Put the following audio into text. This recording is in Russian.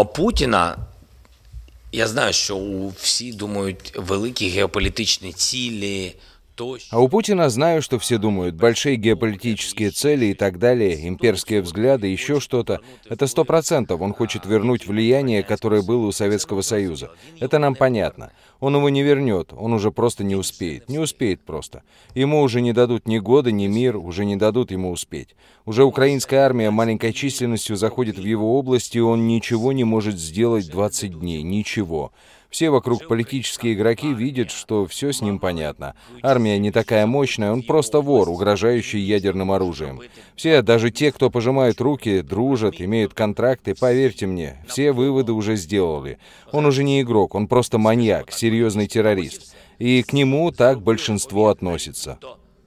А Путіна я знаю, що у всі думають великі геополітичні цілі, а у Путина знаю, что все думают, большие геополитические цели и так далее, имперские взгляды, еще что-то. Это сто процентов. Он хочет вернуть влияние, которое было у Советского Союза. Это нам понятно. Он его не вернет, он уже просто не успеет. Не успеет просто. Ему уже не дадут ни года, ни мир, уже не дадут ему успеть. Уже украинская армия маленькой численностью заходит в его область, и он ничего не может сделать 20 дней. Ничего. Все вокруг политические игроки видят, что все с ним понятно. Армия не такая мощная, он просто вор, угрожающий ядерным оружием. Все, даже те, кто пожимают руки, дружат, имеют контракты, поверьте мне, все выводы уже сделали. Он уже не игрок, он просто маньяк, серьезный террорист. И к нему так большинство относится.